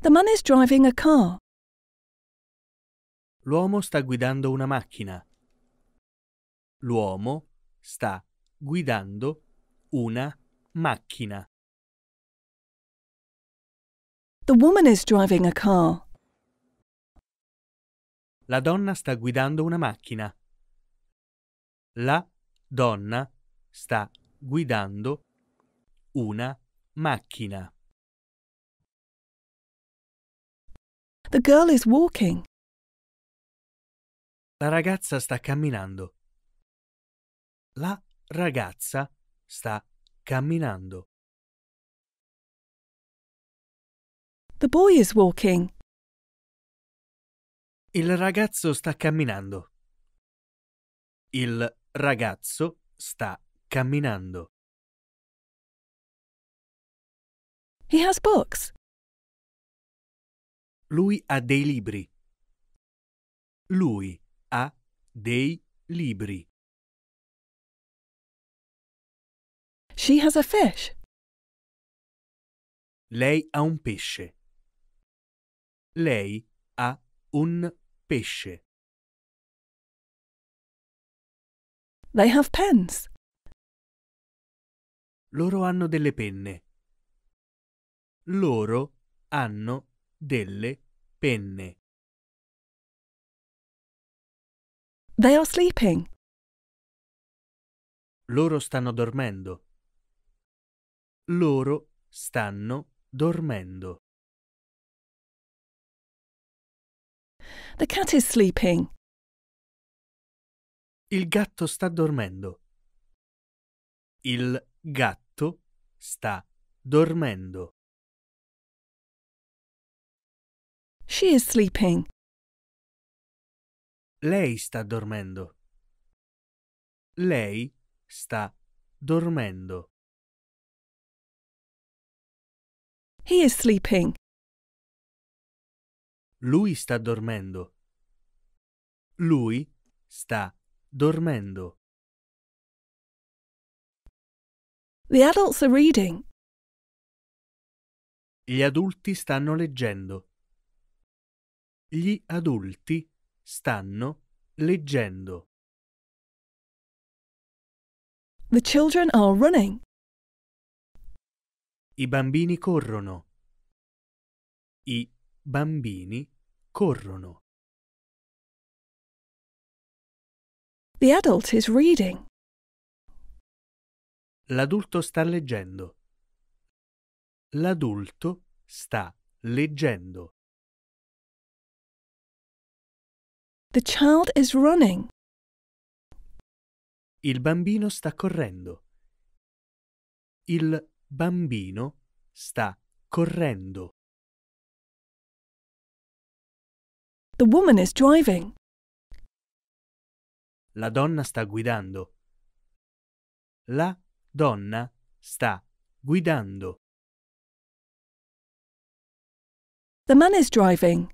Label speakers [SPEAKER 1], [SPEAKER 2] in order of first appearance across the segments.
[SPEAKER 1] The man is driving a car.
[SPEAKER 2] L'uomo sta guidando una macchina. L'uomo sta guidando una macchina.
[SPEAKER 1] The woman is driving a car.
[SPEAKER 2] La donna sta guidando una macchina. La donna sta
[SPEAKER 1] guidando una macchina. The girl is walking. La ragazza sta camminando. La ragazza sta camminando. The boy is walking. Il ragazzo sta camminando. Il ragazzo sta camminando. He has books. Lui ha dei libri. Lui ha dei libri. She has a fish. Lei ha un pesce. Lei ha un pesce. They have pens. Loro hanno delle penne. Loro hanno delle penne. They are sleeping. Loro stanno dormendo.
[SPEAKER 2] Loro stanno dormendo.
[SPEAKER 1] The cat is sleeping. Il gatto sta dormendo. Il gatto sta dormendo. She is sleeping. Lei sta dormendo. Lei sta dormendo. He is sleeping. Lui sta dormendo. Lui sta dormendo. The adults are reading. Gli adulti
[SPEAKER 2] stanno leggendo. Gli adulti stanno
[SPEAKER 1] leggendo. The children are running. I bambini corrono. I bambini corrono. The adult is reading.
[SPEAKER 2] L'adulto sta leggendo. L'adulto sta
[SPEAKER 1] leggendo. The child is running. Il bambino sta correndo. Il bambino sta correndo. The woman is driving. La donna sta guidando. La donna sta guidando. The man is driving.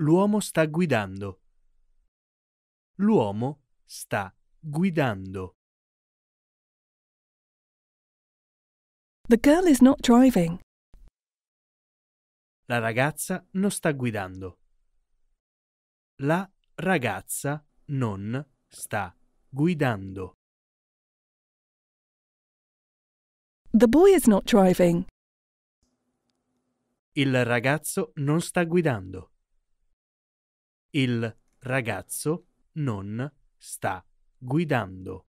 [SPEAKER 1] L'uomo sta guidando. L'uomo sta guidando. The girl is not driving. La ragazza non sta guidando.
[SPEAKER 2] La ragazza non sta guidando.
[SPEAKER 1] The boy is not driving.
[SPEAKER 2] Il ragazzo non sta guidando. Il
[SPEAKER 1] ragazzo non sta guidando.